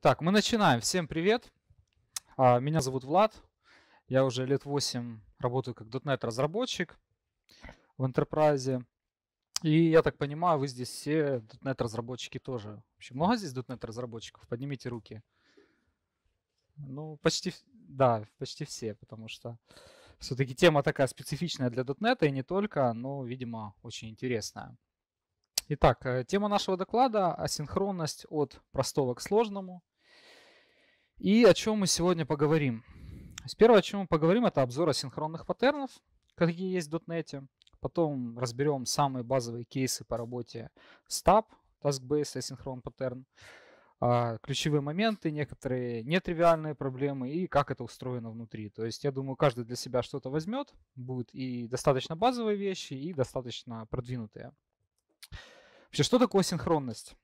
Итак, мы начинаем. Всем привет. А, меня зовут Влад. Я уже лет 8 работаю как .NET разработчик в Enterprise. И я так понимаю, вы здесь все .NET разработчики тоже. Вообще много здесь .NET разработчиков? Поднимите руки. Ну, почти, да, почти все, потому что все-таки тема такая специфичная для .NET и не только, но, видимо, очень интересная. Итак, э, тема нашего доклада – асинхронность от простого к сложному. И о чем мы сегодня поговорим? Первое, о чем мы поговорим, это обзор асинхронных паттернов, какие есть в .NET. Потом разберем самые базовые кейсы по работе с TAP, Task-Based Asynchron Pattern, а, ключевые моменты, некоторые нетривиальные проблемы и как это устроено внутри. То есть я думаю, каждый для себя что-то возьмет. Будут и достаточно базовые вещи, и достаточно продвинутые. Вообще, что такое синхронность?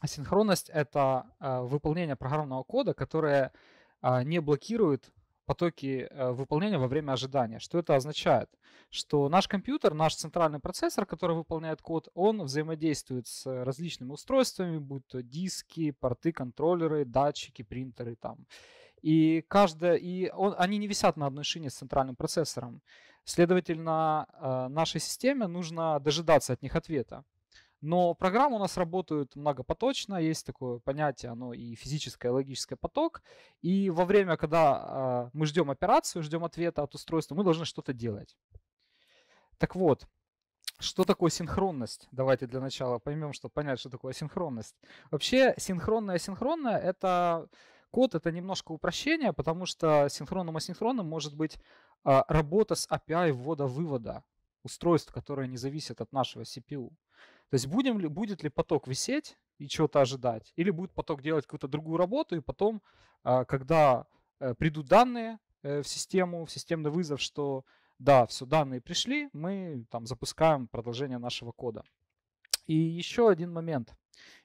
Асинхронность — это э, выполнение программного кода, которое а, не блокирует потоки э, выполнения во время ожидания. Что это означает? Что наш компьютер, наш центральный процессор, который выполняет код, он взаимодействует с различными устройствами, будь то диски, порты, контроллеры, датчики, принтеры там. И, каждое, и он, они не висят на одной шине с центральным процессором. Следовательно, э, нашей системе нужно дожидаться от них ответа. Но программы у нас работают многопоточно, есть такое понятие, оно и физическое, и логическое поток. И во время, когда а, мы ждем операцию, ждем ответа от устройства, мы должны что-то делать. Так вот, что такое синхронность? Давайте для начала поймем, что понять, что такое синхронность. Вообще, синхронное синхронное это код, это немножко упрощение, потому что синхронным асинхронным может быть а, работа с API ввода-вывода устройств, которые не зависят от нашего CPU. То есть будем ли, будет ли поток висеть и чего-то ожидать, или будет поток делать какую-то другую работу, и потом, а, когда э, придут данные э, в систему, в системный вызов, что да, все, данные пришли, мы там запускаем продолжение нашего кода. И еще один момент.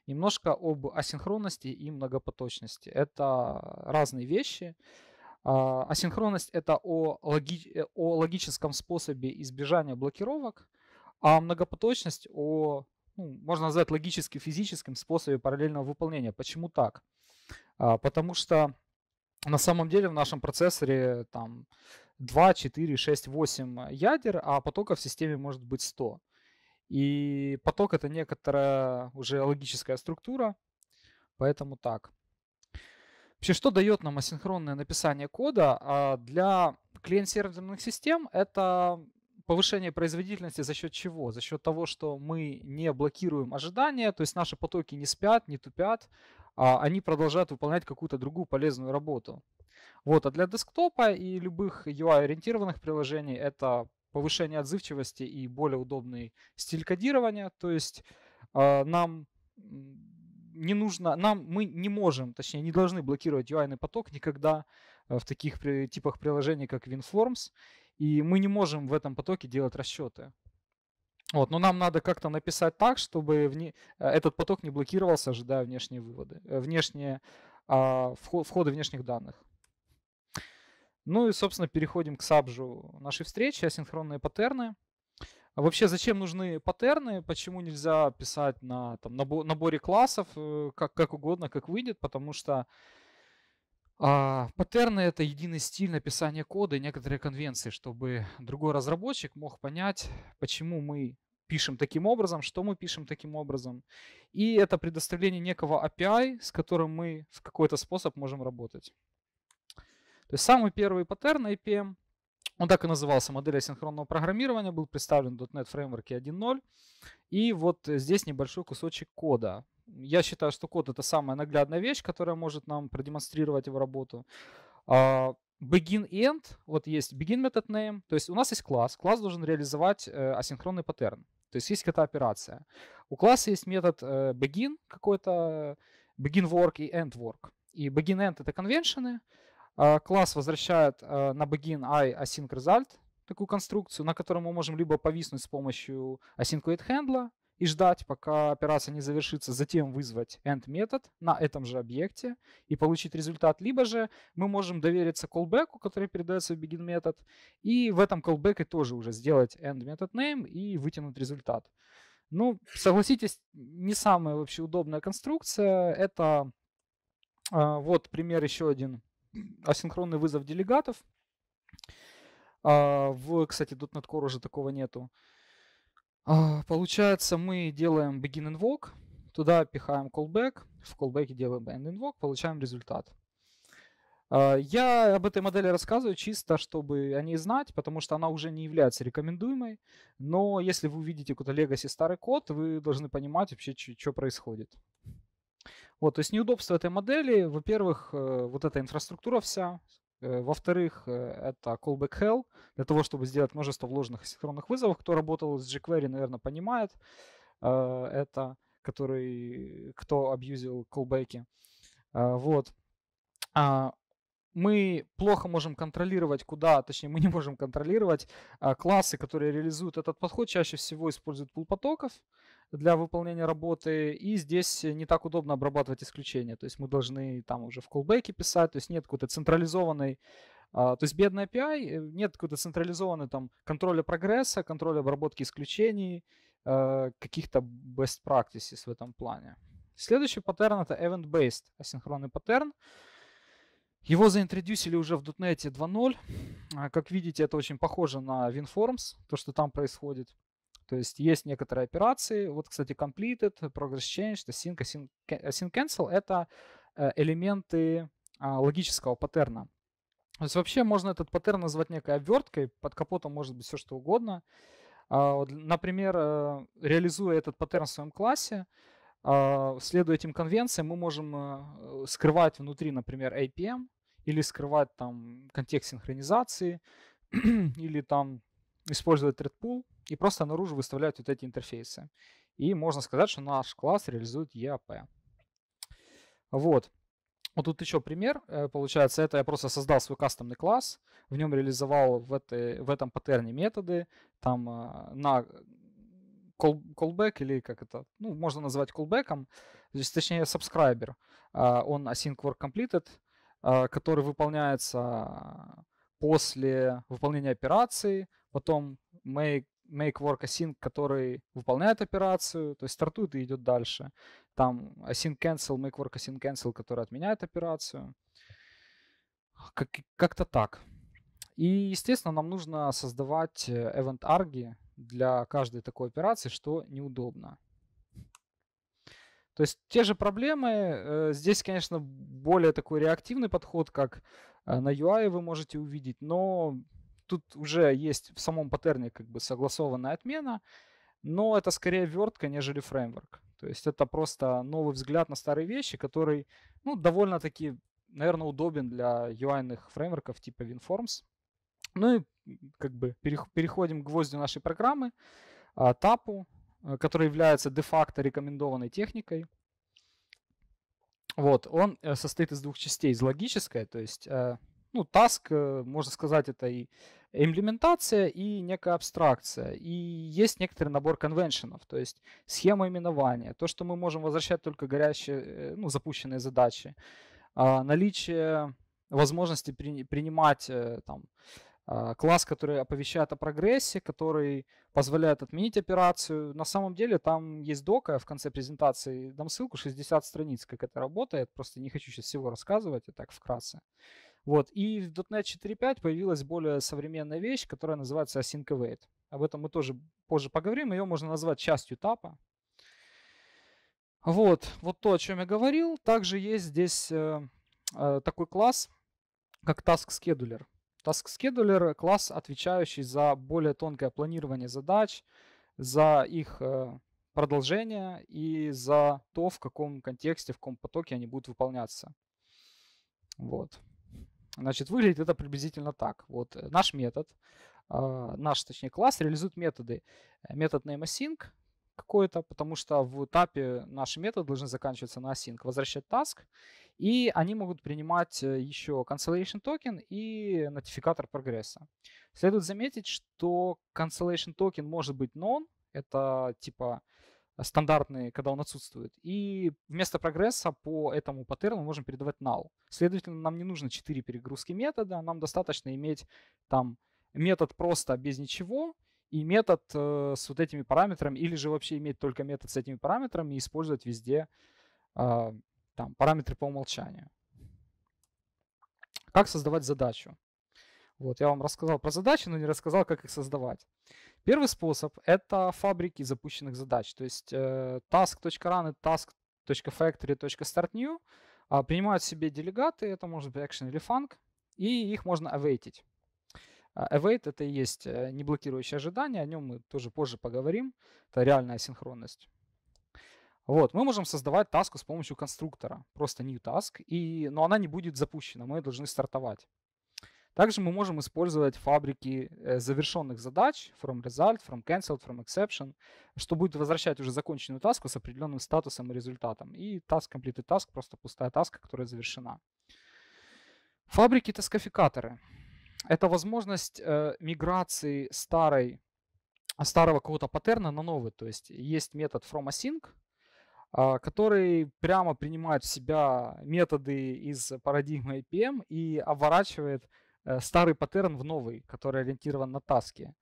Немножко об асинхронности и многопоточности. Это разные вещи. А, асинхронность — это о, логи... Э, о логическом способе избежания блокировок. А многопоточность о, ну, можно назвать логически физическим способе параллельного выполнения. Почему так? А, потому что на самом деле в нашем процессоре там 2, 4, 6, 8 ядер, а потоков в системе может быть 100. И поток это некоторая уже логическая структура, поэтому так. Вообще, что дает нам асинхронное написание кода? А, для клиент-серверных систем это Повышение производительности за счет чего? За счет того, что мы не блокируем ожидания, то есть наши потоки не спят, не тупят, а они продолжают выполнять какую-то другую полезную работу. Вот, а для десктопа и любых UI-ориентированных приложений это повышение отзывчивости и более удобный стиль кодирования. То есть э, нам не нужно, нам мы не можем, точнее не должны блокировать UI поток никогда э, в таких при, типах приложений, как WinForms и мы не можем в этом потоке делать расчеты. Вот, но нам надо как-то написать так, чтобы вне, э, этот поток не блокировался, ожидая внешние выводы, э, внешние а, входы внешних данных. Ну и, собственно, переходим к сабжу нашей встречи, асинхронные паттерны. А вообще, зачем нужны паттерны? Почему нельзя писать на там, наборе классов, э, как, как угодно, как выйдет? Потому что а, паттерны — это единый стиль написания кода и некоторые конвенции, чтобы другой разработчик мог понять, почему мы пишем таким образом, что мы пишем таким образом. И это предоставление некого API, с которым мы в какой-то способ можем работать. То есть самый первый паттерн APM, он так и назывался, модель асинхронного программирования, был представлен в .NET Framework 1.0. И вот здесь небольшой кусочек кода. Я считаю, что код это самая наглядная вещь, которая может нам продемонстрировать его работу. А, begin end, вот есть begin method name, то есть у нас есть класс, класс должен реализовать э, асинхронный паттерн, то есть есть какая-то операция. У класса есть метод э, begin какой-то, begin work и end work. И begin end это конвеншены, а, класс возвращает э, на begin i async result, такую конструкцию, на которой мы можем либо повиснуть с помощью async await handler и ждать, пока операция не завершится, затем вызвать end метод на этом же объекте и получить результат. Либо же мы можем довериться callback, который передается в begin метод, и в этом callback тоже уже сделать end метод name и вытянуть результат. Ну, согласитесь, не самая вообще удобная конструкция. Это а, вот пример еще один. Асинхронный вызов делегатов. А, в, кстати, .NET Core уже такого нету. А, получается, мы делаем begin invoke, туда пихаем callback, в callback делаем end invoke, получаем результат. А, я об этой модели рассказываю чисто, чтобы о ней знать, потому что она уже не является рекомендуемой. Но если вы увидите какой-то legacy старый код, вы должны понимать вообще, что происходит. Вот, то есть неудобство этой модели, во-первых, э, вот эта инфраструктура вся, Э, во-вторых, э, это callback hell, для того, чтобы сделать множество вложенных асинхронных вызовов. Кто работал с jQuery, наверное, понимает э, это, который, кто абьюзил callbackи. Вот. А, мы плохо можем контролировать, куда, точнее, мы не можем контролировать а, классы, которые реализуют этот подход. Чаще всего используют пул потоков для выполнения работы, и здесь не так удобно обрабатывать исключения, то есть мы должны там уже в колбеке писать, то есть нет какой-то централизованной а, то есть бедный API, э, нет какой-то централизованной там контроля прогресса, контроля обработки исключений, э, каких-то best practices в этом плане. Следующий паттерн это event-based, асинхронный паттерн. Его заинтродюсили уже в .NET 2.0. А, как видите, это очень похоже на WinForms, то, что там происходит. То есть есть некоторые операции, вот, кстати, completed, progress change, async, async, async cancel — это э, элементы а, логического паттерна. То есть вообще можно этот паттерн назвать некой оберткой под капотом может быть все что угодно. А, например, э, реализуя этот паттерн в своем классе, а, следуя этим конвенциям, мы можем э, скрывать внутри, например, APM, или скрывать там контекст синхронизации, или там использовать thread pool, и просто наружу выставляют вот эти интерфейсы. И можно сказать, что наш класс реализует EAP. Вот. Вот тут еще пример. Э, получается, это я просто создал свой кастомный класс, в нем реализовал в, этой, в этом паттерне методы, там а, на callback или как это, ну, можно назвать callback, здесь точнее subscriber, а, он async work completed, а, который выполняется после выполнения операции, потом make make work async, который выполняет операцию, то есть стартует и идет дальше. Там async cancel, make work async cancel, который отменяет операцию. Как, то так. И, естественно, нам нужно создавать э, event арги для каждой такой операции, что неудобно. То есть те же проблемы. Э, здесь, конечно, более такой реактивный подход, как э, на UI вы можете увидеть, но тут уже есть в самом паттерне как бы согласованная отмена, но это скорее вертка, нежели фреймворк. То есть это просто новый взгляд на старые вещи, который, ну, довольно-таки, наверное, удобен для ui фреймворков типа WinForms. Ну и как бы переходим к гвоздю нашей программы, а, тапу, э, который является де-факто рекомендованной техникой. Вот, он э, состоит из двух частей. Из логической, то есть э, ну, таск, э, можно сказать, это и имплементация, и некая абстракция. И есть некоторый набор конвеншенов, то есть схема именования, то, что мы можем возвращать только горящие, э, ну, запущенные задачи, а, наличие возможности при, принимать э, там, а, класс, который оповещает о прогрессе, который позволяет отменить операцию. На самом деле там есть дока в конце презентации, дам ссылку, 60 страниц, как это работает, просто не хочу сейчас всего рассказывать, и так вкратце. Вот. И в .NET 4.5 появилась более современная вещь, которая называется Async Await. Об этом мы тоже позже поговорим. Ее можно назвать частью тапа. Вот, вот то, о чем я говорил. Также есть здесь э, э, такой класс, как Task Scheduler. Task Scheduler — класс, отвечающий за более тонкое планирование задач, за их э, продолжение и за то, в каком контексте, в каком потоке они будут выполняться. Вот. Значит, выглядит это приблизительно так. Вот э, наш метод, а, наш, точнее, класс реализует методы. Э, метод nameAsync какой-то, потому что в этапе наши методы должны заканчиваться на async, возвращать task, и они могут принимать э, еще cancellation токен и нотификатор прогресса. Следует заметить, что cancellation токен может быть non, это типа стандартные, когда он отсутствует. И вместо прогресса по этому паттерну мы можем передавать null. Следовательно, нам не нужно 4 перегрузки метода, нам достаточно иметь там метод просто без ничего и метод э, с вот этими параметрами, или же вообще иметь только метод с этими параметрами и использовать везде э, там, параметры по умолчанию. Как создавать задачу? Вот, я вам рассказал про задачи, но не рассказал, как их создавать. Первый способ — это фабрики запущенных задач. То есть э, task.run и task.factory.startnew а, принимают в себе делегаты, это может быть action или func, и их можно await. Await а, — это и есть э, неблокирующее ожидание, о нем мы тоже позже поговорим. Это реальная синхронность. Вот, мы можем создавать таску с помощью конструктора, просто new task, и, но она не будет запущена, мы ее должны стартовать. Также мы можем использовать фабрики э, завершенных задач from result, from canceled, from exception, что будет возвращать уже законченную таску с определенным статусом и результатом. И task completed task просто пустая таска, которая завершена. Фабрики таскофикаторы. Это возможность э, миграции старой, старого какого-то паттерна на новый. То есть есть метод from async, а, который прямо принимает в себя методы из парадигмы IPM и обворачивает Э, старый паттерн в новый, который ориентирован на таски.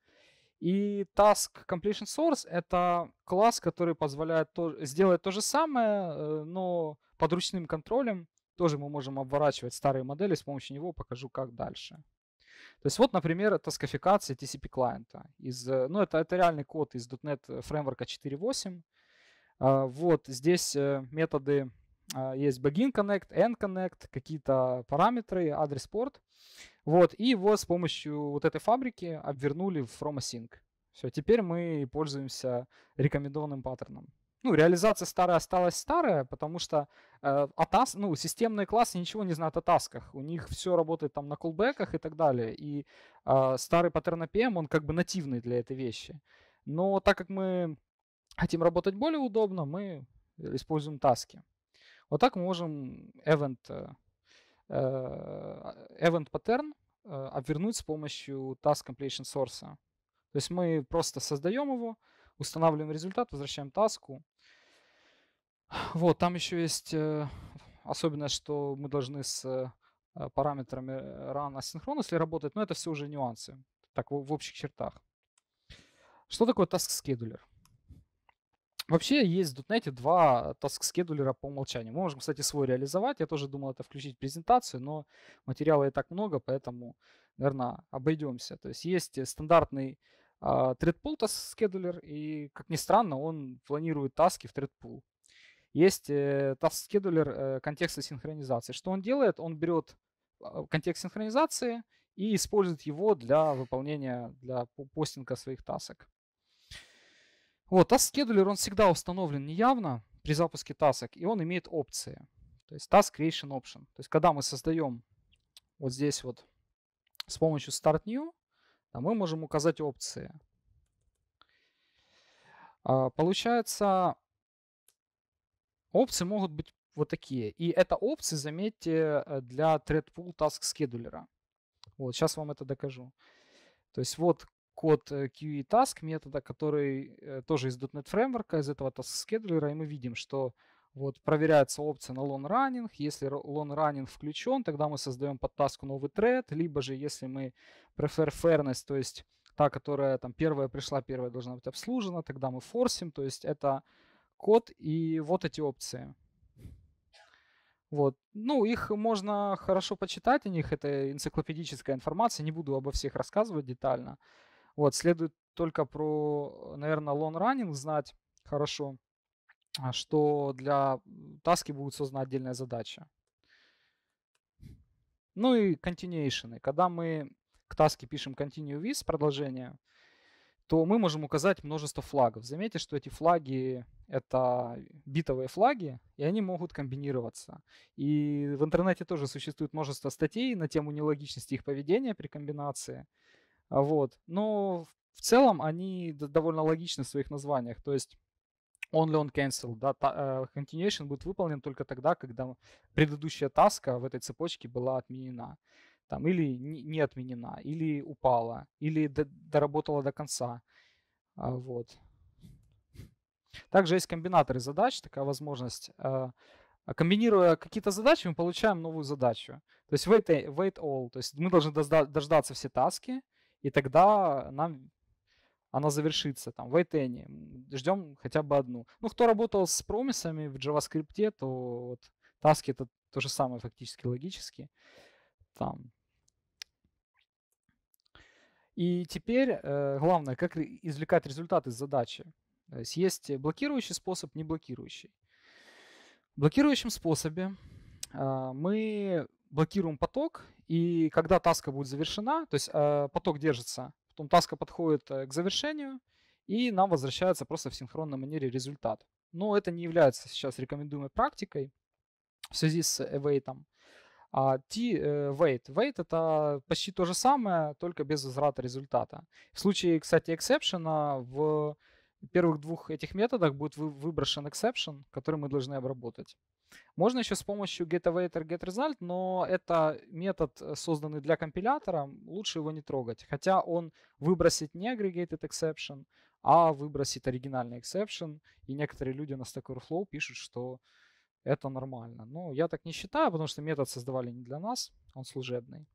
И task completion source — это класс, который позволяет то, сделать то же самое, э, но под ручным контролем. Тоже мы можем обворачивать старые модели, с помощью него покажу, как дальше. То есть вот, например, таскификация TCP клиента. Из, э, ну, это, это реальный код из .NET фреймворка 4.8. Вот здесь методы а, есть begin connect, end connect, какие-то параметры, адрес порт. Вот, и его с помощью вот этой фабрики обвернули в from async. Все, теперь мы пользуемся рекомендованным паттерном. Ну, реализация старая осталась старая, потому что э, атас, ну, системные классы ничего не знают о тасках. У них все работает там на колбеках и так далее. И э, старый паттерн APM, он как бы нативный для этой вещи. Но так как мы хотим работать более удобно, мы используем таски. Вот так мы можем event, э, э, event pattern э, обвернуть с помощью task completion source. То есть мы просто создаем его, устанавливаем результат, возвращаем таску. Вот, там еще есть особенность, что мы должны с параметрами run асинхронно, если работать, но это все уже нюансы. Так, в общих чертах. Что такое task scheduler? Вообще есть в .NET два таск-скедулера по умолчанию. Мы можем, кстати, свой реализовать. Я тоже думал это включить в презентацию, но материала и так много, поэтому, наверное, обойдемся. То есть есть стандартный а, ThreadPool таск-скедулер, и, как ни странно, он планирует таски в ThreadPool. Есть э, таск-скедулер э, контекста синхронизации. Что он делает? Он берет а, контекст синхронизации и использует его для выполнения, для постинга своих тасок. Вот, task-scheduler, он всегда установлен неявно при запуске тасок, и он имеет опции. То есть task creation option. То есть когда мы создаем вот здесь вот с помощью start new, мы можем указать опции. А, получается, опции могут быть вот такие. И это опции, заметьте, э, для thread pool task scheduler. Вот, сейчас вам это докажу. То есть вот код э, QE task метода, который э, тоже из .NET фреймворка, из этого task scheduler, и мы видим, что вот проверяется опция на long running. Если long running включен, тогда мы создаем под таску новый тред, либо же если мы prefer fairness, то есть та, которая там первая пришла, первая должна быть обслужена, тогда мы форсим, то есть это код и вот эти опции. Вот. Ну, их можно хорошо почитать, о них это энциклопедическая информация, не буду обо всех рассказывать детально. Вот, следует только про, наверное, лон-раннинг знать хорошо, а что для таски будет создана отдельная задача. Ну и continuation. Когда мы к таске пишем continue with, продолжение, то мы можем указать множество флагов. Заметьте, что эти флаги — это битовые флаги, и они могут комбинироваться. И в интернете тоже существует множество статей на тему нелогичности их поведения при комбинации. А вот. Но в целом они довольно логичны в своих названиях. То есть only on cancel, да, э, continuation будет выполнен только тогда, когда предыдущая таска в этой цепочке была отменена, там, или не отменена, или упала, или доработала до конца, а вот. Также есть комбинаторы задач, такая возможность. Э, комбинируя какие-то задачи, мы получаем новую задачу. То есть wait, э, wait all, то есть мы должны дождаться все таски, и тогда нам она завершится там в Айтене. Ждем хотя бы одну. Ну, кто работал с промисами в JavaScript, то вот таски это то же самое фактически логически. Там. И теперь э, главное, как извлекать результат из задачи. То есть есть блокирующий способ, не блокирующий. В блокирующем способе э, мы блокируем поток и когда таска будет завершена, то есть э, поток держится, потом таска подходит э, к завершению, и нам возвращается просто в синхронной манере результат. Но это не является сейчас рекомендуемой практикой в связи с await. Э, а T-wait. Wait э, — это почти то же самое, только без возврата результата. В случае, кстати, exception в первых двух этих методах будет выброшен exception, который мы должны обработать. Можно еще с помощью getAwaiter, getResult, но это метод, э, созданный для компилятора, лучше его не трогать. Хотя он выбросит не aggregated exception, а выбросит оригинальный exception. И некоторые люди на Stack Overflow пишут, что это нормально. Но ну, я так не считаю, потому что метод создавали не для нас, он служебный.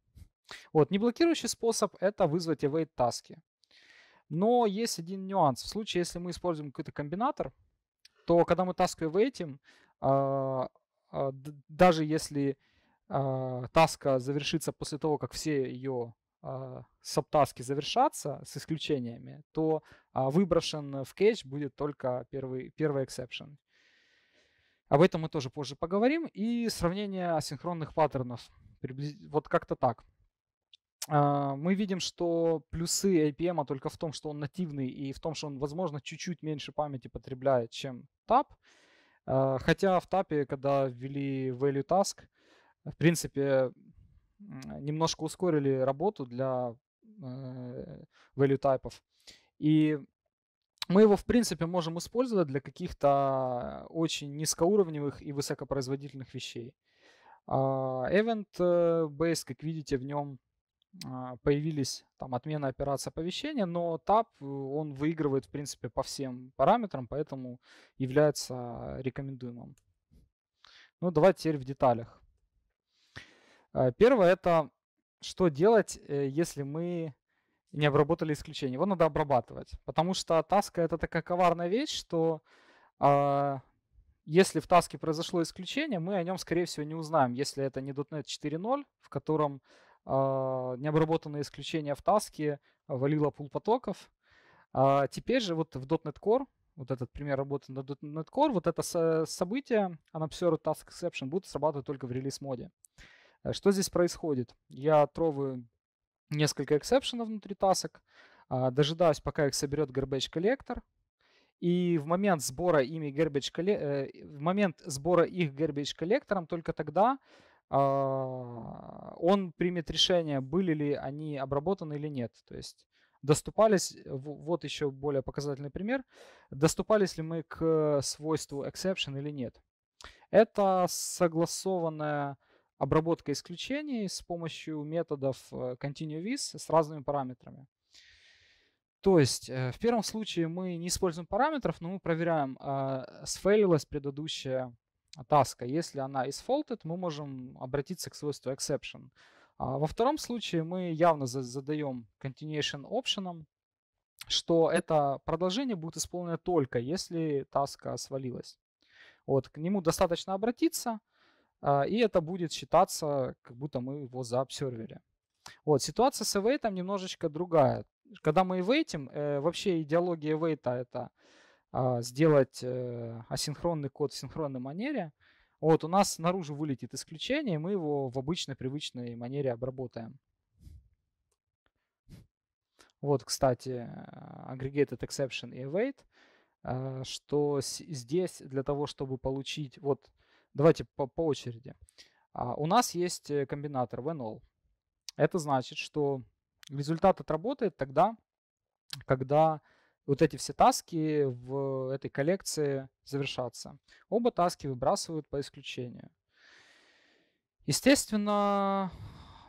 Вот, неблокирующий способ — это вызвать await таски. Но есть один нюанс. В случае, если мы используем какой-то комбинатор, то когда мы таску эвейтим, а, а, даже если а, таска завершится после того, как все ее саптаски завершатся с исключениями, то выброшен в кейдж будет только первый, первый exception. Об этом мы тоже позже поговорим. И сравнение асинхронных паттернов. Вот как-то так. Мы видим, что плюсы APM только в том, что он нативный и в том, что он, возможно, чуть-чуть меньше памяти потребляет, чем TAP. А, хотя в ТАПе, когда ввели value task, в принципе, немножко ускорили работу для э, value тайпов. И мы его, в принципе, можем использовать для каких-то очень низкоуровневых и высокопроизводительных вещей. А, Event-based, э, как видите, в нем а, появились там отмена операции оповещения, но TAP, э, он выигрывает, в принципе, по всем параметрам, поэтому является рекомендуемым. Ну, давайте теперь в деталях. Э, первое – это что делать, э, если мы не обработали исключение. Его надо обрабатывать, потому что таска – это такая коварная вещь, что а, если в таске произошло исключение, мы о нем, скорее всего, не узнаем, если это не .NET 4.0, в котором а, необработанные исключения в таске, а, валило пул потоков. А теперь же вот в .NET Core, вот этот пример работы на .NET Core, вот это событие, unobserved task exception, будет срабатывать только в релиз-моде. А что здесь происходит? Я трогаю несколько эксепшенов внутри тасок, дожидаюсь, пока их соберет garbage collector, и в момент сбора ими garbage, э, в момент сбора их garbage коллектором только тогда а, он примет решение, были ли они обработаны или нет. То есть доступались, э, вот еще более показательный пример, доступались ли мы к свойству exception или нет. Это согласованная обработка исключений с помощью методов э, continuous с разными параметрами. То есть э, в первом случае мы не используем параметров, но мы проверяем, а, сфейлилась предыдущая таска. Если она is faulted, мы можем обратиться к свойству exception. А во втором случае мы явно задаем continuation option, что это продолжение будет исполнено только если таска свалилась. Вот, к нему достаточно обратиться, а, и это будет считаться, как будто мы его заобсервили. Вот, ситуация с await немножечко другая. Когда мы await, э, вообще идеология await это а, сделать э, асинхронный код в синхронной манере, вот у нас наружу вылетит исключение, и мы его в обычной привычной манере обработаем. Вот, кстати, э, aggregated exception и await, а, что здесь для того, чтобы получить... Вот, давайте по, по очереди. А, у нас есть э, комбинатор when all. Это значит, что результат отработает тогда, когда вот эти все таски в этой коллекции завершатся. Оба таски выбрасывают по исключению. Естественно,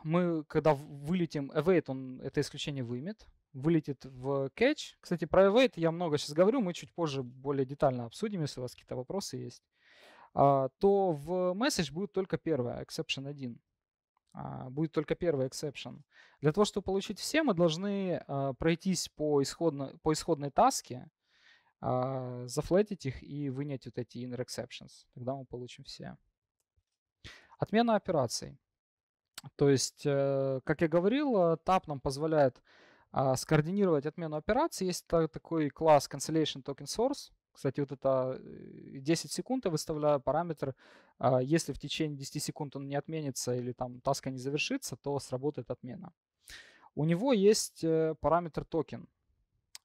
мы, когда вылетим, await, э, он это исключение вымет, вылетит в catch. Кстати, про await я много сейчас говорю, мы чуть позже более детально обсудим, если у вас какие-то вопросы есть. А, то в message будет только первое, exception 1. А, будет только первый exception. Для того, чтобы получить все, мы должны а, пройтись по, исходно, по исходной таске, а, зафлетить их и вынять вот эти inner exceptions. Тогда мы получим все. Отмена операций. То есть, э, как я говорил, э, TAP нам позволяет скоординировать отмену операций. Есть такой класс cancellation token source. Кстати, вот это 10 э, секунд я выставляю параметр. А если в течение 10 секунд он не отменится или там таска не завершится, то сработает отмена. У него есть э, параметр токен.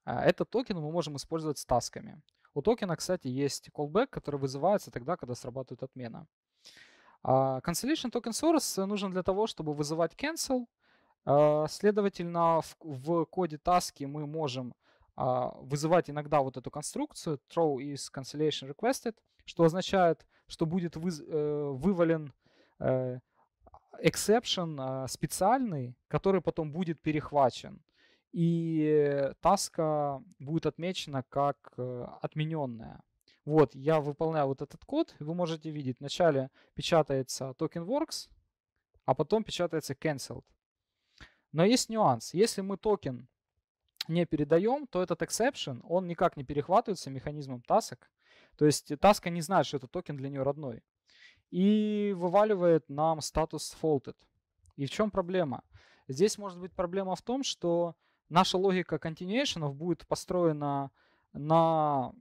А этот токен мы можем использовать с тасками. У токена, кстати, есть callback, который вызывается тогда, когда срабатывает отмена. А cancellation токен source нужен для того, чтобы вызывать cancel. Следовательно, в коде таски мы можем а, вызывать иногда вот эту конструкцию throw is cancellation requested, что означает, что будет вы, э, вывален э, exception а, специальный, который потом будет перехвачен. И таска будет отмечена как э, отмененная. Вот, я выполняю вот этот код. Вы можете видеть, вначале печатается токен works, а потом печатается cancelled. Но есть нюанс. Если мы токен не передаем, то этот exception, он никак не перехватывается механизмом тасок. То есть таска не знает, что этот токен для нее родной. И вываливает нам статус faulted. И в чем проблема? Здесь может быть проблема в том, что наша логика continuation будет построена на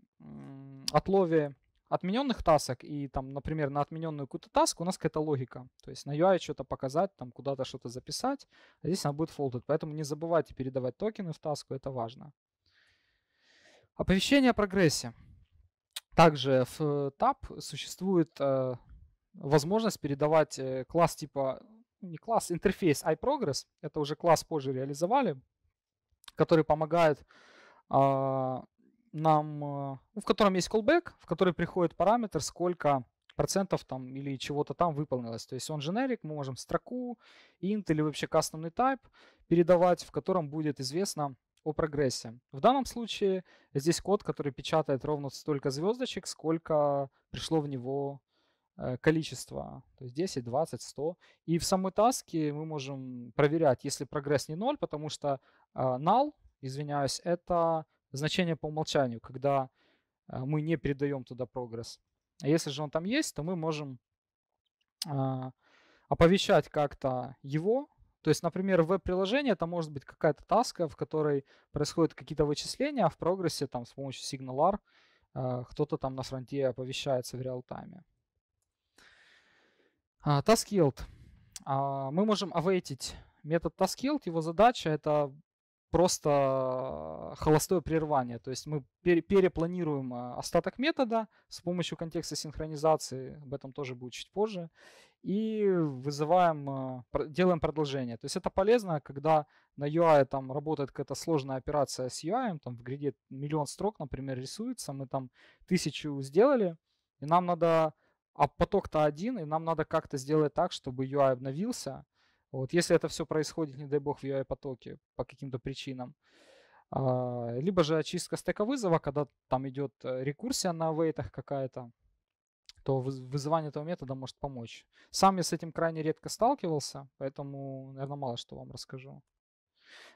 отлове отмененных тасок и там, например, на отмененную какую-то таску у нас какая-то логика. То есть на UI что-то показать, там куда-то что-то записать, а здесь она будет folded. Поэтому не забывайте передавать токены в таску, это важно. Оповещение о прогрессе. Также в э, TAP существует э, возможность передавать э, класс типа, не класс, интерфейс iProgress. Это уже класс позже реализовали, который помогает а, нам, э, ну, в котором есть callback, в который приходит параметр, сколько процентов там или чего-то там выполнилось. То есть он generic, мы можем строку, int или вообще кастомный type передавать, в котором будет известно о прогрессе. В данном случае здесь код, который печатает ровно столько звездочек, сколько пришло в него э, количество, то есть 10, 20, 100. И в самой таске мы можем проверять, если прогресс не 0, потому что э, null, извиняюсь, это значение по умолчанию, когда э, мы не передаем туда прогресс. А если же он там есть, то мы можем а, оповещать как-то его. То есть, например, веб-приложение, это может быть какая-то таска, в которой происходят какие-то вычисления, а в прогрессе там с помощью SignalR э, кто-то там на фронте оповещается в реал-тайме. А, task а, Мы можем авейтить метод task Его задача — это просто холостое прерывание, То есть мы пере перепланируем а, остаток метода с помощью контекста синхронизации, об этом тоже будет чуть позже, и вызываем, а, делаем продолжение. То есть это полезно, когда на UI там работает какая-то сложная операция с UI, там в гриде миллион строк, например, рисуется, мы там тысячу сделали, и нам надо, а поток-то один, и нам надо как-то сделать так, чтобы UI обновился, вот, если это все происходит, не дай бог, в UI-потоке по каким-то причинам. А, либо же очистка стека вызова, когда там идет э, рекурсия на вейтах какая-то, то вызывание этого метода может помочь. Сам я с этим крайне редко сталкивался, поэтому, наверное, мало что вам расскажу.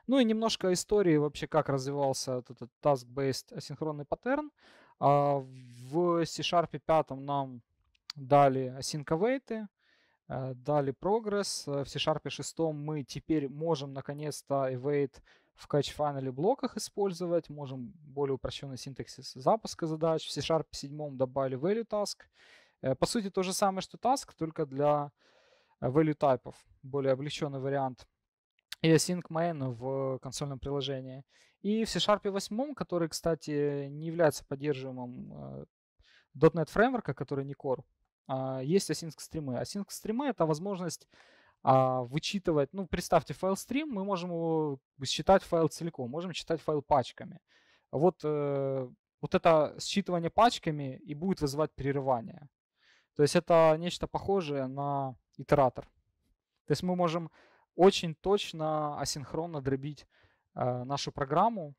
Ну и немножко истории вообще, как развивался этот task-based асинхронный паттерн. А, в C-Sharp 5 нам дали async await, Э, дали прогресс. Э, в C-Sharp 6 мы теперь можем наконец-то await в catch funnel блоках использовать, можем более упрощенный синтаксис запуска задач. В C-Sharp 7 добавили value task. Э, по сути, то же самое, что task, только для value тайпов, более облегченный вариант. И async main в консольном приложении. И в C-Sharp 8, который, кстати, не является поддерживаемым .NET фреймворка, который не core, а, есть async стримы. Async стримы это возможность а, вычитывать, ну, представьте файл стрим, мы можем его считать файл целиком, можем считать файл пачками. Вот, э, вот это считывание пачками и будет вызывать прерывание. То есть это нечто похожее на итератор. То есть мы можем очень точно асинхронно дробить э, нашу программу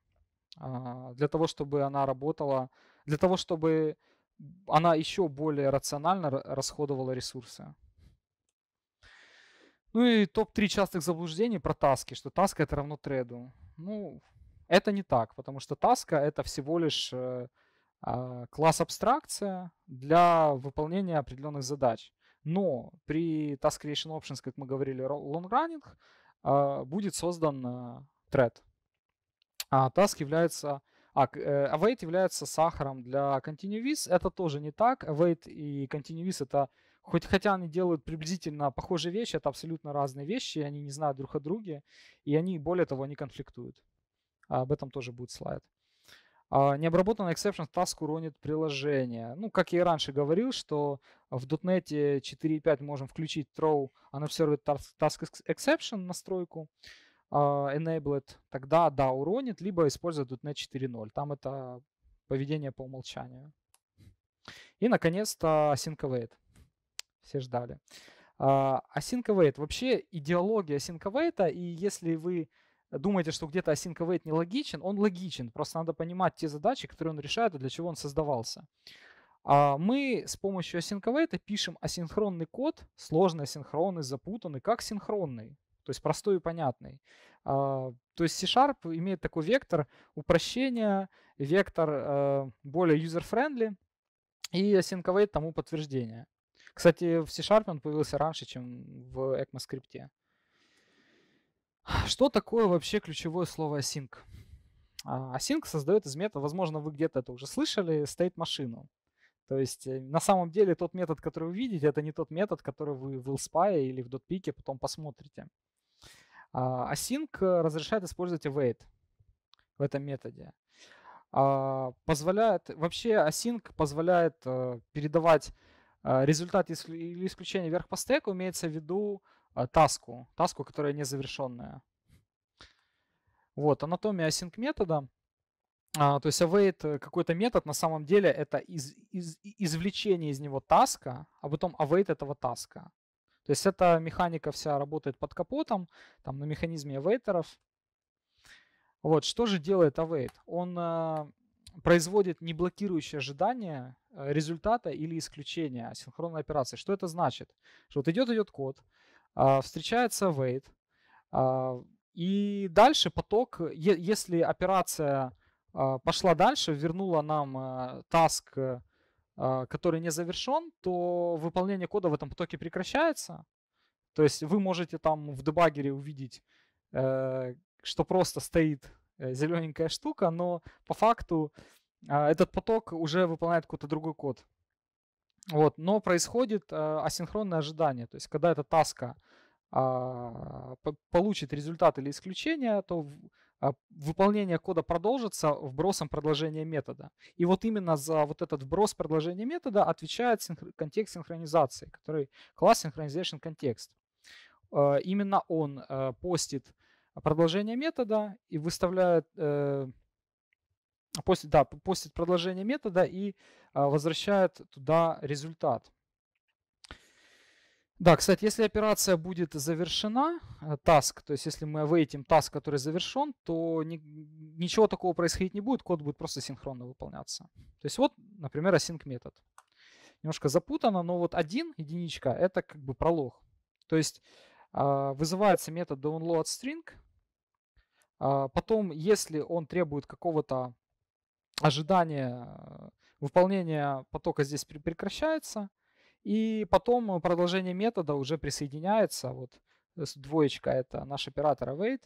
а, для того, чтобы она работала, для того, чтобы она еще более рационально расходовала ресурсы. Ну и топ-3 частых заблуждений про таски, что таска это равно треду. Ну, это не так, потому что таска это всего лишь э, а, класс абстракция для выполнения определенных задач. Но при Task Creation Options, как мы говорили, long running, а, будет создан thread. Э, а task является а await э, а является сахаром для continuous. Это тоже не так. Await и continuous это хоть хотя они делают приблизительно похожие вещи, это абсолютно разные вещи, они не знают друг о друге, и они, более того, они конфликтуют. А об этом тоже будет слайд. А необработанный exception task уронит приложение. Ну, как я и раньше говорил, что в .NET 4.5 можем включить throw unobserved task exception настройку, а, enabled, тогда да, уронит, либо использует .NET 4.0. Там это поведение по умолчанию. И, наконец-то, async await. Все ждали. А, async await. Вообще идеология async await, и если вы думаете, что где-то async await не логичен, он логичен. Просто надо понимать те задачи, которые он решает и для чего он создавался. А, мы с помощью async await пишем асинхронный код, сложный, асинхронный, запутанный, как синхронный то есть простой и понятный. А, то есть C-Sharp имеет такой вектор упрощения, вектор э, более user-friendly и async тому подтверждение. Кстати, в C-Sharp он появился раньше, чем в ECMAScript. Что такое вообще ключевое слово async? А, async создает из метода, возможно, вы где-то это уже слышали, state-машину. То есть э, на самом деле тот метод, который вы видите, это не тот метод, который вы в LSPy или в .pick потом посмотрите. А, async э, разрешает использовать await в этом методе. А, позволяет, вообще async позволяет э, передавать э, результат или исключение вверх по стеку, имеется в виду таску, таску, которая незавершенная. Вот, анатомия async метода. А, то есть await какой-то метод на самом деле это из, из, извлечение из него таска, а потом await этого таска. То есть эта механика вся работает под капотом, там на механизме авейтеров. Вот, что же делает Await? Он э, производит неблокирующее ожидание э, результата или исключения асинхронной операции. Что это значит? Что вот идет-идет код, э, встречается await, э, а, и дальше поток, если операция а, пошла дальше, вернула нам э, task э, а, который не завершен, то выполнение кода в этом потоке прекращается. То есть вы можете там в дебагере увидеть, э, что просто стоит э, зелененькая штука, но по факту а, этот поток уже выполняет какой-то другой код. Вот, но происходит э, асинхронное ожидание. То есть когда эта таска а, получит результат или исключение, то а, выполнение кода продолжится вбросом продолжения метода. И вот именно за вот этот вброс продолжения метода отвечает синхр... контекст синхронизации, который класс Synchronization Context. Э, именно он э, постит продолжение метода и выставляет э, постит, да, постит продолжение метода и возвращает туда результат. Да, кстати, если операция будет завершена, таск, э, то есть если мы авейтим таск, который завершен, то ни, ничего такого происходить не будет, код будет просто синхронно выполняться. То есть вот, например, async метод. Немножко запутано, но вот один, единичка, это как бы пролог. То есть а, вызывается метод downloadString, а, потом, если он требует какого-то ожидания, э, выполнения потока здесь прекращается – и потом продолжение метода уже присоединяется. Вот э, двоечка это наш оператор await,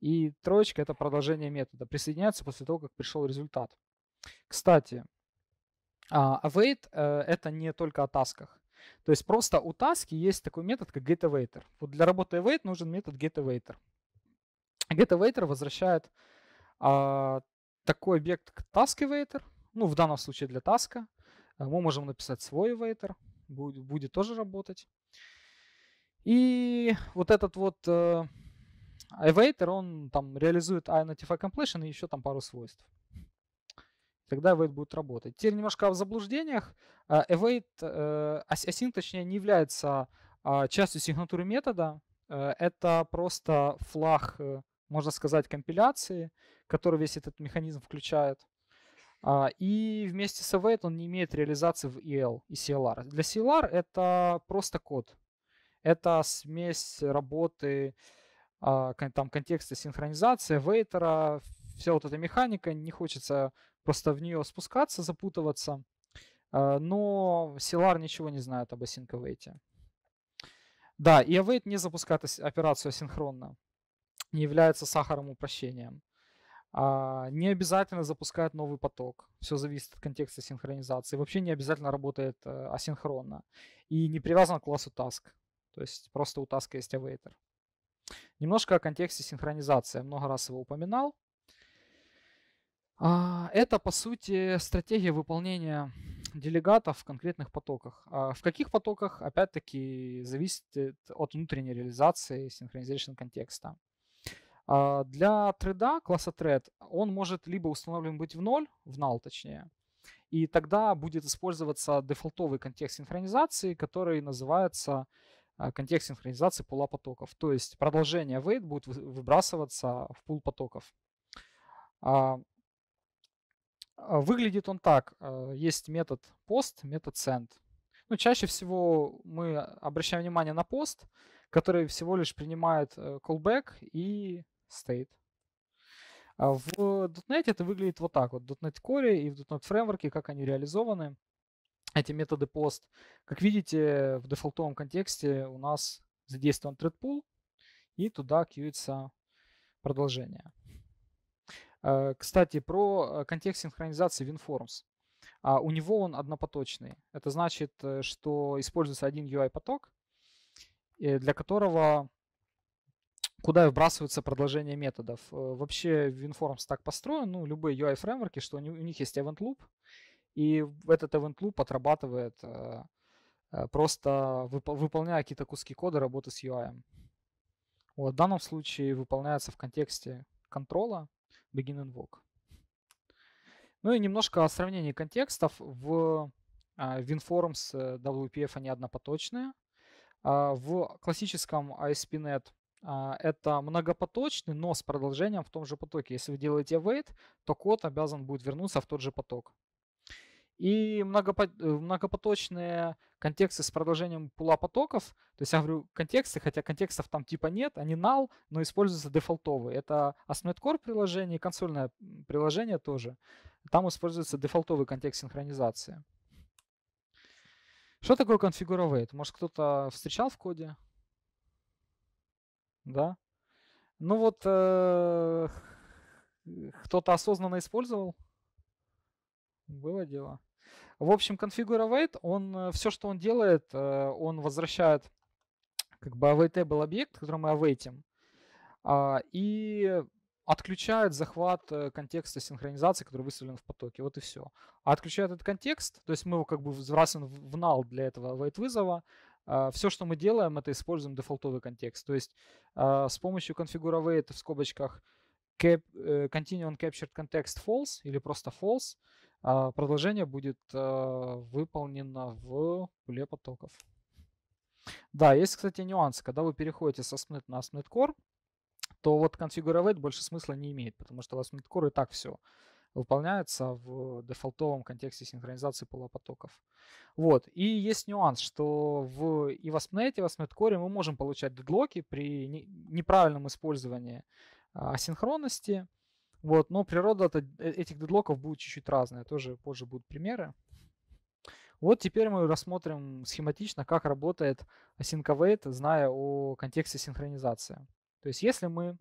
и троечка это продолжение метода. Присоединяется после того, как пришел результат. Кстати, await а, э, это не только о тасках. То есть просто у таски есть такой метод, как getAwaiter. Вот для работы await нужен метод getAwaiter. GetAwaiter возвращает а, такой объект, как taskAwaiter. Ну, в данном случае для таска. Э, мы можем написать свой awaiter будет, будет тоже работать. И вот этот вот э, Evator, он там реализует iNotify Completion и еще там пару свойств. Тогда Evade будет работать. Теперь немножко в заблуждениях. Evade, э, э async, точнее, не является э, частью сигнатуры метода. Э, это просто флаг, э, можно сказать, компиляции, который весь этот механизм включает. А, и вместе с await он не имеет реализации в EL и CLR. Для CLR это просто код. Это смесь работы, а, там контекста синхронизации, вейтера, вся вот эта механика. Не хочется просто в нее спускаться, запутываться. А, но CLR ничего не знает об async await. Да, и await не запускает операцию синхронно, Не является сахаром упрощением. А, не обязательно запускает новый поток. Все зависит от контекста синхронизации. Вообще не обязательно работает э, асинхронно. И не привязан к классу task. То есть просто у task есть awaiter. Немножко о контексте синхронизации. Я много раз его упоминал. А, это, по сути, стратегия выполнения делегатов в конкретных потоках. А в каких потоках, опять-таки, зависит от внутренней реализации синхронизационного контекста. А, для треда класса thread он может либо установлен быть в ноль в null точнее, и тогда будет использоваться дефолтовый контекст синхронизации, который называется а, контекст синхронизации пула потоков. То есть продолжение wait будет выбрасываться в пул потоков. А, выглядит он так. Есть метод post, метод send. но ну, чаще всего мы обращаем внимание на пост, который всего лишь принимает э, callback и стоит А в .NET это выглядит вот так вот. В .NET Core и в .NET Framework, как они реализованы, эти методы post Как видите, в дефолтовом контексте у нас задействован thread pool, и туда кьюется продолжение. Э, кстати, про э, контекст синхронизации WinForms. А у него он однопоточный. Это значит, э, что используется один UI-поток, для которого куда вбрасываются продолжения методов. Э, вообще WinForms так построен, ну, любые UI-фреймворки, что у них есть event loop, и этот event loop отрабатывает, э, э, просто выполняя какие-то куски кода работы с UI. Вот, в данном случае выполняется в контексте контрола begin invoke. Ну и немножко о сравнении контекстов. В WinForms а, WPF они однопоточные. А, в классическом ASP.NET а, это многопоточный, но с продолжением в том же потоке. Если вы делаете wait, то код обязан будет вернуться в тот же поток. И э, многопоточные контексты с продолжением пула потоков, то есть я говорю контексты, хотя контекстов там типа нет, они null, но используются дефолтовые. Это основной core приложение и консольное приложение тоже. Там используется дефолтовый контекст синхронизации. Что такое configure await? Может кто-то встречал в коде? Да? Ну вот э, кто-то осознанно использовал. Было дело. В общем, Configure он, э, все, что он делает, э, он возвращает как бы был объект, который мы авейтим, и отключает захват контекста синхронизации, который выставлен в потоке. Вот и все. А отключает этот контекст, то есть мы его как бы взбрасываем в null для этого await вызова, а, все, что мы делаем, это используем дефолтовый контекст. То есть а, с помощью конфигура wait в скобочках э, continue on captured context false или просто false а, продолжение будет выполнено в пуле потоков. Да, есть, кстати, нюанс. Когда вы переходите со SMIT на SMIT Core, то вот конфигуровать больше смысла не имеет, потому что у вас в Midcore и так все выполняются в дефолтовом контексте синхронизации полупотоков. Вот. И есть нюанс, что в и в ASP.NET, и в ASP.NET мы можем получать дедлоки при неправильном использовании а, асинхронности. Вот, но природа от э, этих дедлоков будет чуть-чуть разная. Тоже позже будут примеры. Вот теперь мы рассмотрим схематично, как работает async await, зная о контексте синхронизации. То есть если мы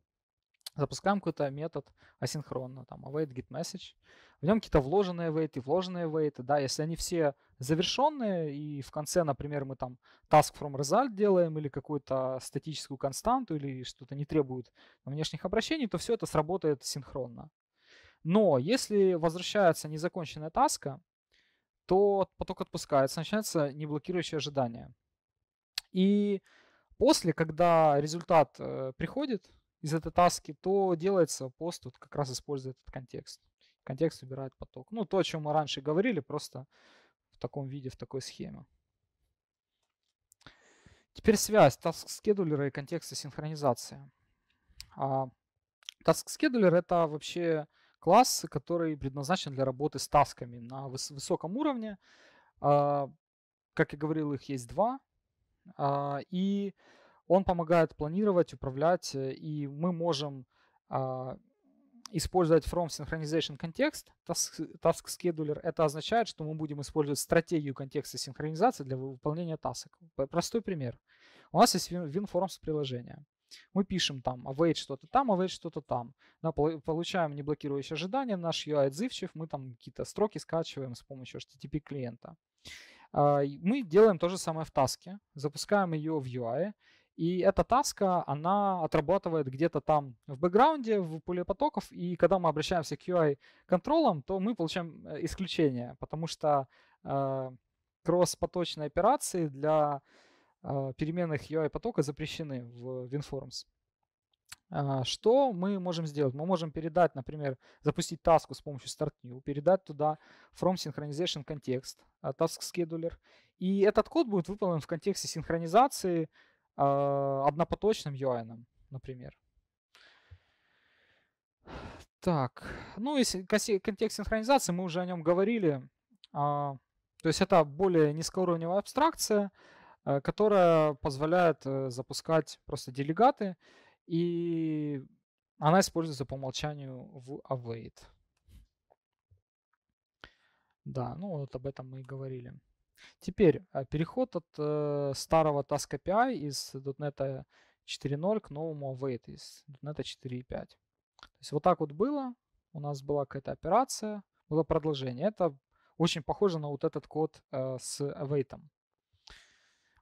запускаем какой-то метод асинхронно, там, await get message. В нем какие-то вложенные await и вложенные await. Да, если они все завершенные, и в конце, например, мы там task from result делаем или какую-то статическую константу или что-то не требует внешних обращений, то все это сработает синхронно. Но если возвращается незаконченная таска, то поток отпускается, начинается неблокирующее ожидание. И после, когда результат э, приходит, из этой таски, то делается пост, вот как раз используя этот контекст. Контекст выбирает поток. Ну, то, о чем мы раньше говорили, просто в таком виде, в такой схеме. Теперь связь task scheduler и контекста синхронизации. Task а, scheduler это вообще класс, который предназначен для работы с тасками на высоком уровне. А, как я говорил, их есть два. А, и он помогает планировать, управлять, э, и мы можем а, использовать From Synchronization Context task, task Scheduler. Это означает, что мы будем использовать стратегию контекста синхронизации для выполнения тасок. Простой пример. У нас есть WinForms приложение. Мы пишем там await что-то там, await что-то там. Получаем неблокирующие ожидания, наш UI отзывчив, мы там какие-то строки скачиваем с помощью HTTP клиента. А, мы делаем то же самое в таске, запускаем ее в UI, и эта таска, она отрабатывает где-то там в бэкграунде, в пуле потоков, и когда мы обращаемся к UI-контролам, то мы получаем э, исключение, потому что э, кросс-поточные операции для э, переменных UI-потока запрещены в WinForms. Э, а, что мы можем сделать? Мы можем передать, например, запустить таску с помощью StartNew, передать туда From Synchronization Context, э, Task Scheduler, и этот код будет выполнен в контексте синхронизации, а, однопоточным юайном, например. Так, ну и контекст синхронизации, мы уже о нем говорили. А, то есть это более низкоуровневая абстракция, э, которая позволяет э, запускать просто делегаты, и она используется по умолчанию в await. Да, ну вот об этом мы и говорили. Теперь э, переход от э, старого Task API из .NET 4.0 к новому Await из .NET 4.5. То есть вот так вот было. У нас была какая-то операция, было продолжение. Это очень похоже на вот этот код э, с Await.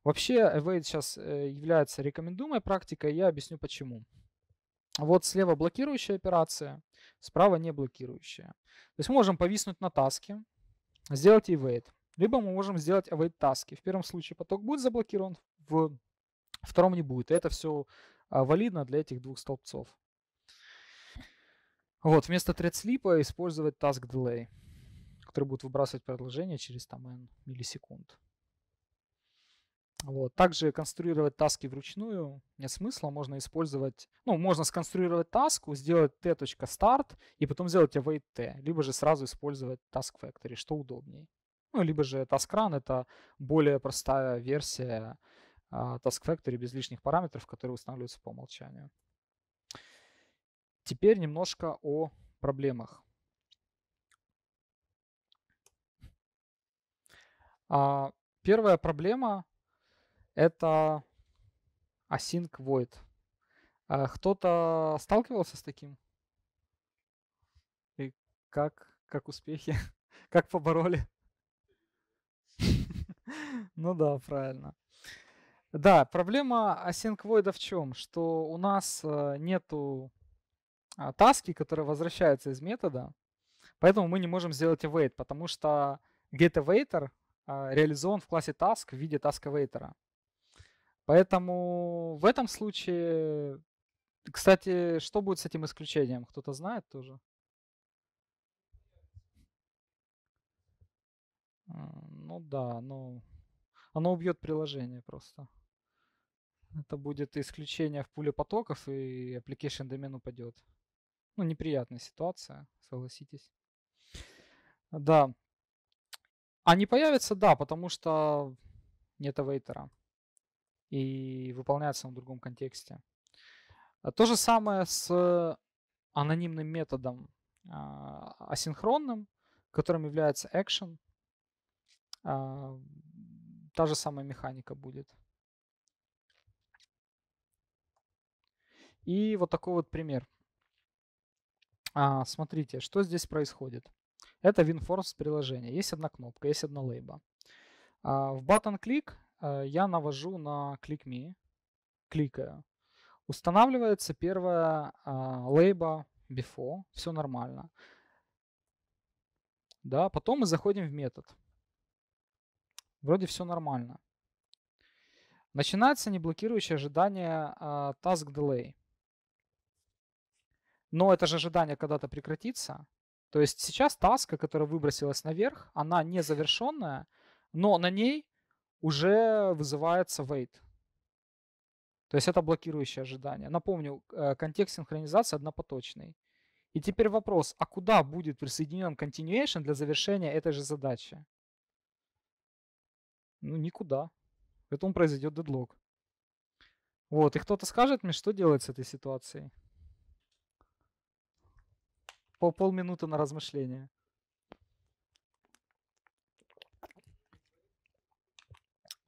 Вообще Await сейчас э, является рекомендуемой практикой, я объясню почему. Вот слева блокирующая операция, справа не блокирующая. То есть мы можем повиснуть на таске, сделать и wait. Либо мы можем сделать await таски. В первом случае поток будет заблокирован, в втором не будет. это все а, валидно для этих двух столбцов. Вот, вместо thread sleep использовать task delay, который будет выбрасывать предложение через там n миллисекунд. Вот. Также конструировать таски вручную нет смысла. Можно использовать, ну, можно сконструировать таску, сделать t.start и потом сделать await t, либо же сразу использовать task factory, что удобнее. Ну, либо же TaskRun — это более простая версия а, Task Factory без лишних параметров, которые устанавливаются по умолчанию. Теперь немножко о проблемах. А, первая проблема — это async void. А кто-то сталкивался с таким? И как, как успехи? как побороли? Ну да, правильно. Да, проблема асинквойда в чем? Что у нас э, нету а, таски, которая возвращается из метода, поэтому мы не можем сделать await, потому что getAwaiter а, реализован в классе task в виде taskAwaiter. Поэтому в этом случае, кстати, что будет с этим исключением? Кто-то знает тоже? Ну да, ну оно убьет приложение просто. Это будет исключение в пуле потоков, и application домен упадет. Ну, неприятная ситуация, согласитесь. Да. Они а появятся, да, потому что нет авейтера. И выполняется он в другом контексте. То же самое с анонимным методом а, асинхронным, которым является action. А, та же самая механика будет. И вот такой вот пример. А, смотрите, что здесь происходит. Это WinForms приложение. Есть одна кнопка, есть одна лейба. А, в button click э, я навожу на click me, кликаю. Устанавливается первая а, before, все нормально. Да, потом мы заходим в метод. Вроде все нормально. Начинается неблокирующее ожидание э, task delay. Но это же ожидание когда-то прекратится. То есть сейчас таска, которая выбросилась наверх, она не завершенная, но на ней уже вызывается wait. То есть это блокирующее ожидание. Напомню, э, контекст синхронизации однопоточный. И теперь вопрос, а куда будет присоединен continuation для завершения этой же задачи? ну, никуда. Поэтому произойдет дедлог. Вот, и кто-то скажет мне, что делать с этой ситуацией. По полминуты на размышление.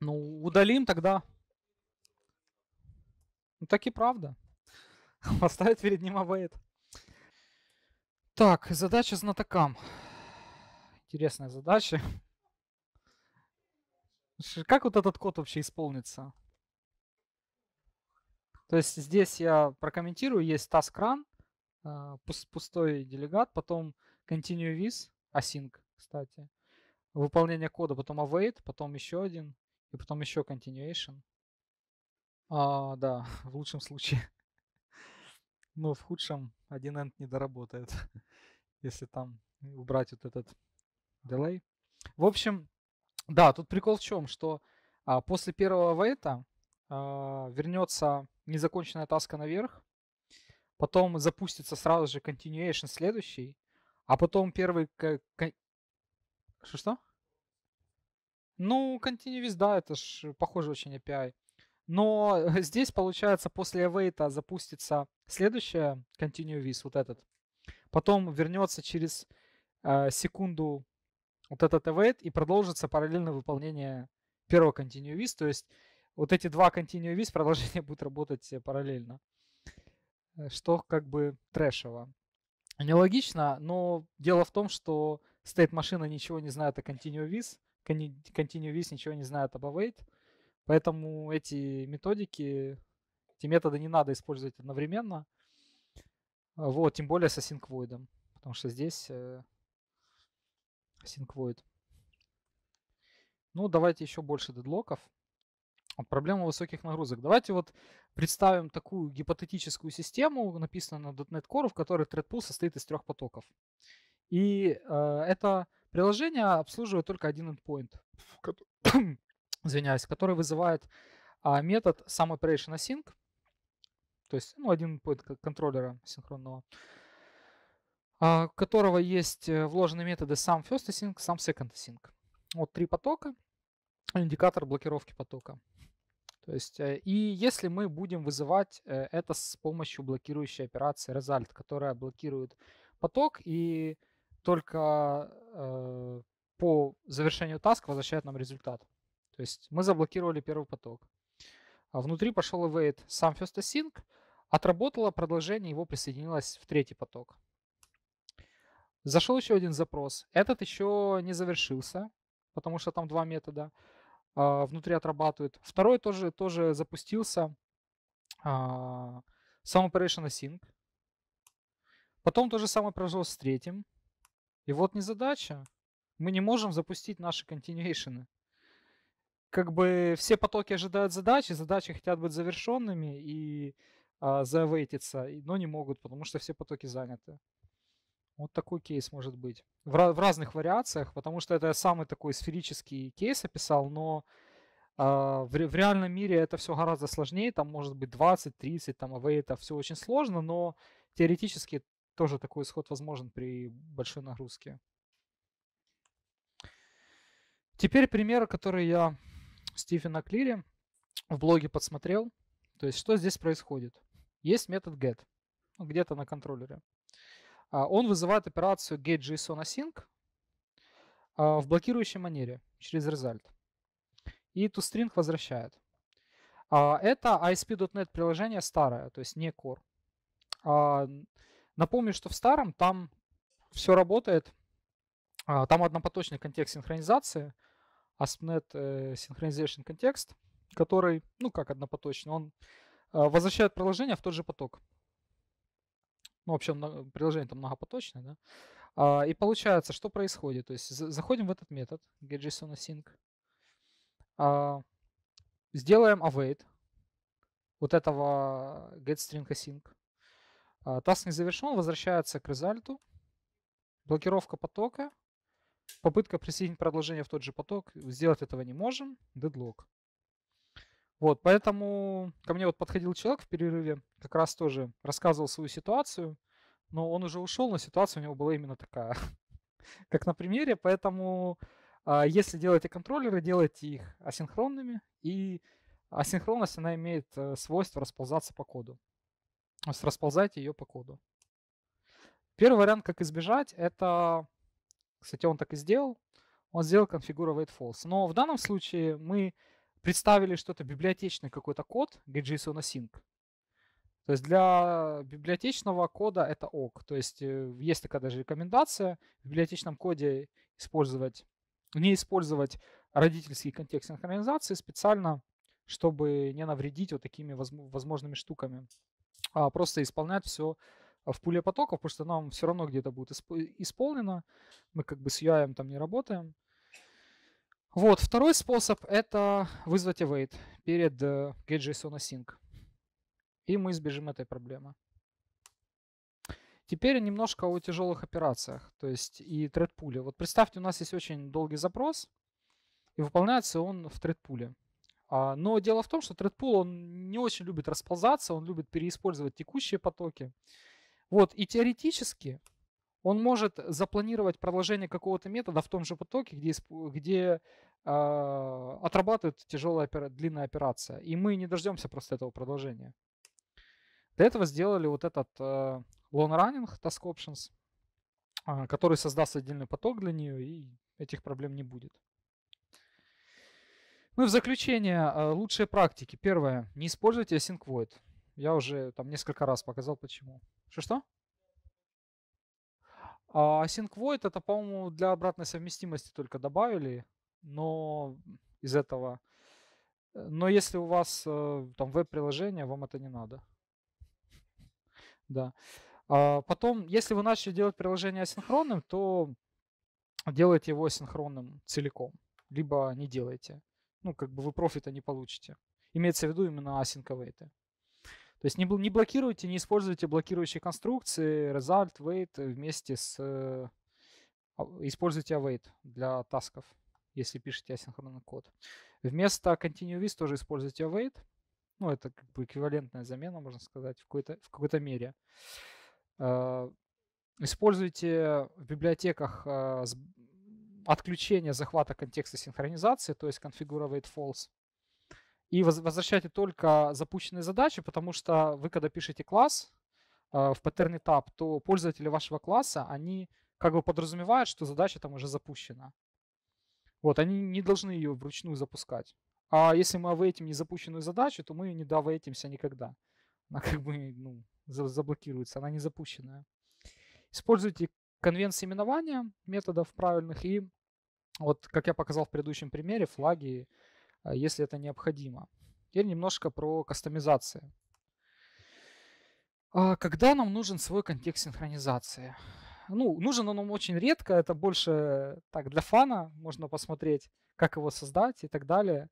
Ну, удалим тогда. Ну, так и правда. Поставить перед ним await. Так, задача знатокам. Интересная задача. Как вот этот код вообще исполнится? То есть здесь я прокомментирую, есть task run, э, пустой делегат, потом continue with, async, кстати, выполнение кода, потом await, потом еще один, и потом еще continuation. А, да, в лучшем случае. Но в худшем один end не доработает, если там убрать вот этот delay. В общем, да, тут прикол в чем, что а, после первого вейта а, вернется незаконченная таска наверх, потом запустится сразу же continuation следующий, а потом первый... Что-что? Ну, Continuous, да, это ж похоже очень API. Но здесь, получается, после await запустится следующая Continuous, вот этот. Потом вернется через э, секунду вот этот await, и продолжится параллельно выполнение первого continuous, то есть вот эти два continuous продолжение будут работать э, параллельно, э, что как бы трэшево. Нелогично, но дело в том, что стоит машина ничего не знает о continuous, continuous ничего не знает об await, поэтому эти методики, эти методы не надо использовать одновременно, э, вот, тем более с async void, потому что здесь синквоид. Ну, давайте еще больше дедлоков. Вот проблема высоких нагрузок. Давайте вот представим такую гипотетическую систему, написанную на .NET Core, в которой ThreadPool состоит из трех потоков. И э, это приложение обслуживает только один endpoint, извиняюсь, который вызывает э, метод sum operation то есть ну, один endpoint контроллера синхронного у а, которого есть э, вложенные методы сам first async, сам second async. Вот три потока, индикатор блокировки потока. То есть, э, и если мы будем вызывать э, это с помощью блокирующей операции result, которая блокирует поток и только э, по завершению таска возвращает нам результат. То есть мы заблокировали первый поток. А внутри пошел await сам first async, отработало продолжение, его присоединилось в третий поток. Зашел еще один запрос. Этот еще не завершился, потому что там два метода э, внутри отрабатывают. Второй тоже, тоже запустился. Э, сам Operation Async. Потом то же самое произошло с третьим. И вот не задача. Мы не можем запустить наши continuation. Как бы все потоки ожидают задачи, задачи хотят быть завершенными и э, а, завейтиться, но не могут, потому что все потоки заняты. Вот такой кейс может быть. В, в разных вариациях, потому что это самый такой сферический кейс описал, но э, в, в реальном мире это все гораздо сложнее. Там может быть 20, 30, там а это все очень сложно, но теоретически тоже такой исход возможен при большой нагрузке. Теперь примеры, которые я Стивена Клири в блоге подсмотрел. То есть что здесь происходит? Есть метод get ну, где-то на контроллере. А, он вызывает операцию getJSONAsync а, в блокирующей манере через result. И toString возвращает. А, это ISP.NET приложение старое, то есть не core. Напомню, что в старом там все работает. Там однопоточный контекст синхронизации, ASP.NET э, Synchronization Context, который, ну как однопоточный, он возвращает приложение в тот же поток ну, в общем, приложение там многопоточное, да, а, и получается, что происходит, то есть заходим в этот метод getJSONAsync, а, сделаем await вот этого э, getStringAsync, а, task не завершен, возвращается к результату. блокировка потока, попытка присоединить продолжение в тот же поток, сделать этого не можем, Deadlock. Вот, поэтому ко мне вот подходил человек в перерыве, как раз тоже рассказывал свою ситуацию, но он уже ушел, но ситуация у него была именно такая, как на примере, поэтому а, если делаете контроллеры, делайте их асинхронными, и асинхронность, она имеет э, свойство расползаться по коду. То есть расползайте ее по коду. Первый вариант, как избежать, это, кстати, он так и сделал, он сделал конфигура false. Но в данном случае мы представили что-то библиотечный какой-то код GJSON Async. То есть для библиотечного кода это ок. То есть э, есть такая даже рекомендация в библиотечном коде использовать, не использовать родительский контекст синхронизации специально, чтобы не навредить вот такими возможными штуками. А просто исполнять все в пуле потоков, потому что нам все равно где-то будет исполнено. Мы как бы с UI там не работаем. Вот, второй способ — это вызвать await перед э, getJSON async. И мы избежим этой проблемы. Теперь немножко о тяжелых операциях, то есть и тредпуле. Вот представьте, у нас есть очень долгий запрос, и выполняется он в тредпуле. А, но дело в том, что тредпул, он не очень любит расползаться, он любит переиспользовать текущие потоки. Вот, и теоретически он может запланировать продолжение какого-то метода в том же потоке, где, где э, отрабатывает тяжелая длинная операция. И мы не дождемся просто этого продолжения. Для этого сделали вот этот э, long running task options, э, который создаст отдельный поток для нее, и этих проблем не будет. Ну и в заключение, э, лучшие практики. Первое, не используйте async void. Я уже там несколько раз показал почему. Что-что? А SyncVoid это, по-моему, для обратной совместимости только добавили, но из этого... Э, но если у вас э, там веб-приложение, вам это не надо. Да. А потом, если вы начали делать приложение асинхронным, то делайте его асинхронным целиком, либо не делайте. Ну, как бы вы профита не получите. Имеется в виду именно асинковые. То есть не, не блокируйте, не используйте блокирующие конструкции, result, wait э, вместе с... Э, используйте await для тасков, если пишете асинхронный код. Вместо continue with тоже используйте await. Ну, это как бы эквивалентная замена, можно сказать, в какой-то, в какой-то мере. Э, используйте в библиотеках отключение захвата контекста синхронизации, то есть configure await false и возвращайте только запущенные задачи, потому что вы, когда пишете класс э, в паттерн этап, то пользователи вашего класса, они как бы подразумевают, что задача там уже запущена. Вот, они не должны ее вручную запускать. А если мы авейтим незапущенную задачу, то мы ее не довейтимся никогда. Она как бы ну, заблокируется, она не запущенная. Используйте конвенции именования методов правильных и вот, как я показал в предыдущем примере, флаги а, если это необходимо. Теперь немножко про кастомизацию. А, когда нам нужен свой контекст синхронизации? Ну, нужен он нам очень редко, это больше так для фана, можно посмотреть, как его создать и так далее.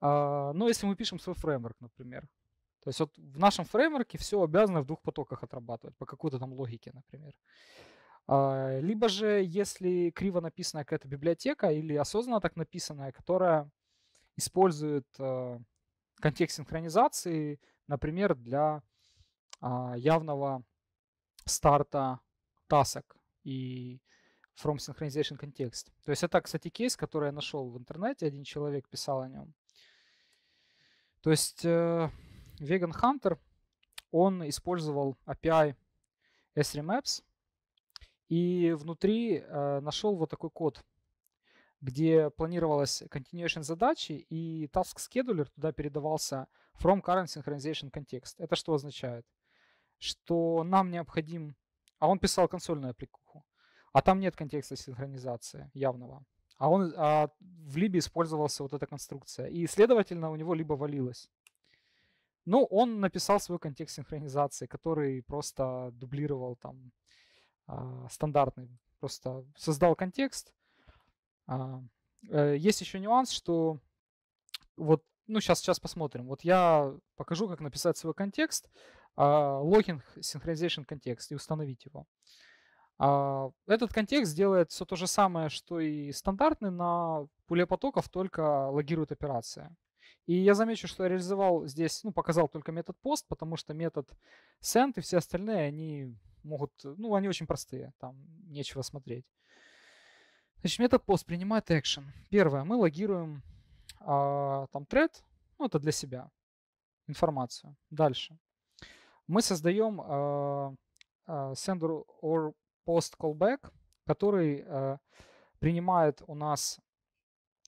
А, но если мы пишем свой фреймворк, например, то есть вот в нашем фреймворке все обязано в двух потоках отрабатывать, по какой-то там логике, например. Либо же, если криво написана какая-то библиотека или осознанно так написанная, которая используют э, контекст синхронизации, например, для а, явного старта тасок и from synchronization context. То есть это, кстати, кейс, который я нашел в интернете, один человек писал о нем. То есть э, Vegan Hunter, он использовал API s 3 e Maps и внутри э, нашел вот такой код – где планировалась continuation задачи, и task scheduler туда передавался from current synchronization context. Это что означает? Что нам необходим... А он писал консольную аппликуху, а там нет контекста синхронизации явного. А он а в либе использовался вот эта конструкция. И, следовательно, у него либо валилось. Ну, он написал свой контекст синхронизации, который просто дублировал там а, стандартный. Просто создал контекст, а, э, есть еще нюанс, что вот, ну сейчас, сейчас посмотрим. Вот я покажу, как написать свой контекст, а, локинг синхронизация контекст и установить его. А, этот контекст делает все то же самое, что и стандартный на пуле потоков, только логирует операция. И я замечу, что я реализовал здесь, ну, показал только метод POST, потому что метод send и все остальные, они могут, ну, они очень простые, там нечего смотреть. Значит, метапост принимает action. Первое, мы логируем а, там тред, ну это для себя, информацию. Дальше. Мы создаем а, а, sender or post callback, который а, принимает у нас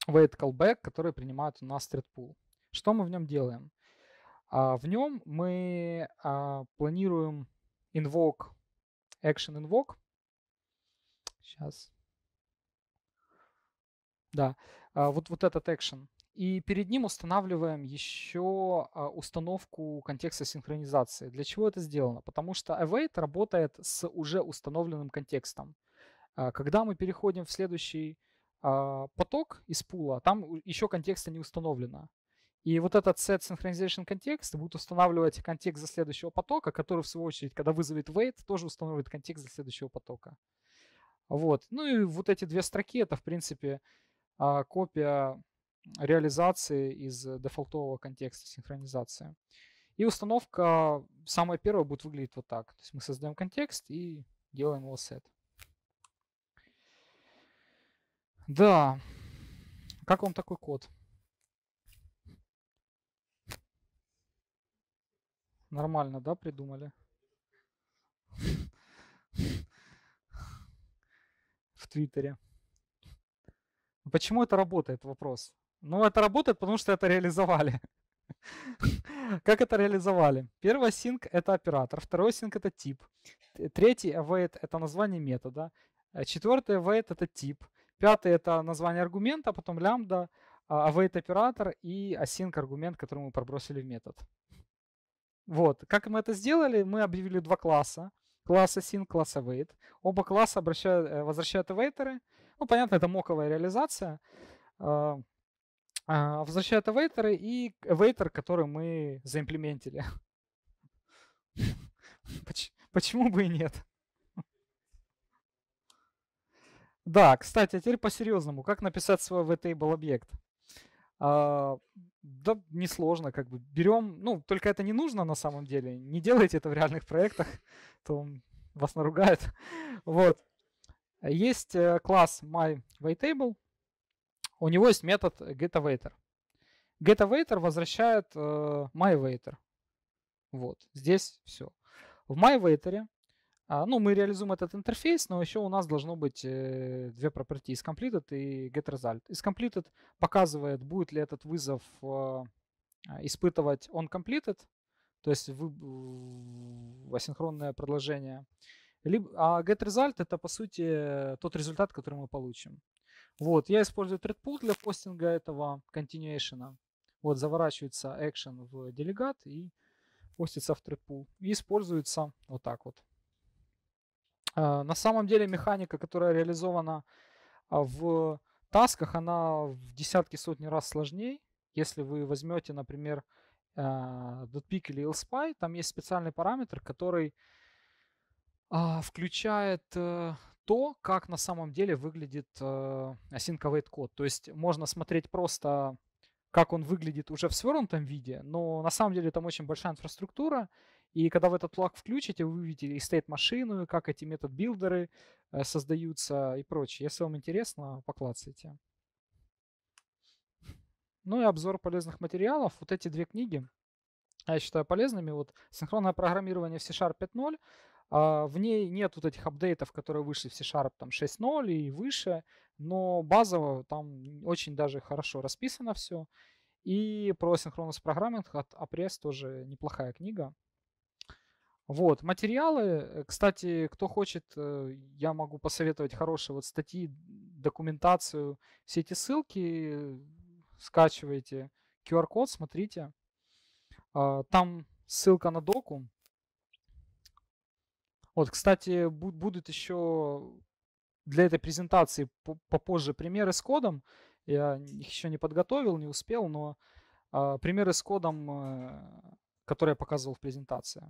wait callback, который принимает у нас thread pool. Что мы в нем делаем? А, в нем мы а, планируем invoke, action invoke. Сейчас. Да, а, вот, вот этот экшен. И перед ним устанавливаем еще а, установку контекста синхронизации. Для чего это сделано? Потому что await работает с уже установленным контекстом. А, когда мы переходим в следующий поток из пула, там еще контекста не установлено. И вот этот set synchronization контекст будет устанавливать контекст за следующего потока, который, в свою очередь, когда вызовет wait, тоже установит контекст за следующего потока. Вот. Ну и вот эти две строки — это, в принципе, а копия реализации из дефолтового контекста синхронизации. И установка, самая первая, будет выглядеть вот так. То есть мы создаем контекст и делаем его set. Да. Как вам такой код? Нормально, да, придумали? В Твиттере. Почему это работает, вопрос? Ну, это работает, потому что это реализовали. Как это реализовали? Первый синк — это оператор, второй синк — это тип, третий await — это название метода, э, четвертый await — это тип, пятый — это название аргумента, а потом лямбда, await а, а оператор и async аргумент, который мы пробросили в метод. Вот. Как мы это сделали? Мы объявили два класса. Класс async, класс await. Оба класса обращают, э, возвращают awaiтеры — ну, понятно, это моковая реализация. А, а, Возвращают авейтеры и авейтер, который мы заимплементили. Почему бы и нет? Да, кстати, а теперь по-серьезному. Как написать свой vtable объект? А, да, несложно, как бы берем, ну, только это не нужно на самом деле. Не делайте это в реальных проектах, то вас наругают. Вот. Есть э, класс myWaitable, у него есть метод getAwaiter. GetAwaiter возвращает э, myWaiter. Вот, здесь все. В MyWaiter, а, ну, мы реализуем этот интерфейс, но еще у нас должно быть э, две property, isCompleted и getResult. IsCompleted показывает, будет ли этот вызов испытывать onCompleted, то есть вы, асинхронное предложение. Либо, а get-result — это, по сути, тот результат, который мы получим. Вот, я использую ThreadPool для постинга этого continuation. Вот, заворачивается action в делегат и постится в ThreadPool. И используется вот так вот. А, на самом деле механика, которая реализована а, в тасках, она в десятки, сотни раз сложнее. Если вы возьмете, например, а, dotpick или lspy, там есть специальный параметр, который а, включает э, то, как на самом деле выглядит э, async await код. То есть можно смотреть просто, как он выглядит уже в свернутом виде, но на самом деле там очень большая инфраструктура, и когда вы этот лаг включите, вы увидите и state машину, и как эти метод билдеры э, создаются и прочее. Если вам интересно, поклацайте. Ну и обзор полезных материалов. Вот эти две книги я считаю полезными. Вот синхронное программирование в C-Sharp 5.0 а, в ней нет вот этих апдейтов, которые вышли в C-Sharp там 6.0 и выше, но базово там очень даже хорошо расписано все. И про синхронность программинг от Апресс тоже неплохая книга. Вот, материалы, э, кстати, кто хочет, э, я могу посоветовать хорошие вот статьи, документацию, все эти ссылки скачивайте, QR-код смотрите. А, там ссылка на доку, вот, кстати, будут еще для этой презентации попозже примеры с кодом. Я их еще не подготовил, не успел, но э, примеры с кодом, э, которые я показывал в презентации.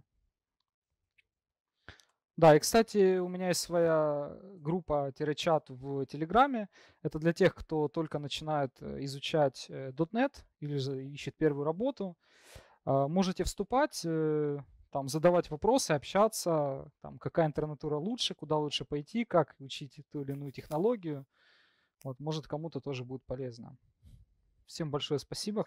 Да, и, кстати, у меня есть своя группа-чат в Телеграме. Это для тех, кто только начинает э, изучать .NET э, или же ищет первую работу. А, можете вступать. Э, там задавать вопросы, общаться, там, какая интернатура лучше, куда лучше пойти, как учить ту или иную технологию. Вот, может, кому-то тоже будет полезно. Всем большое спасибо.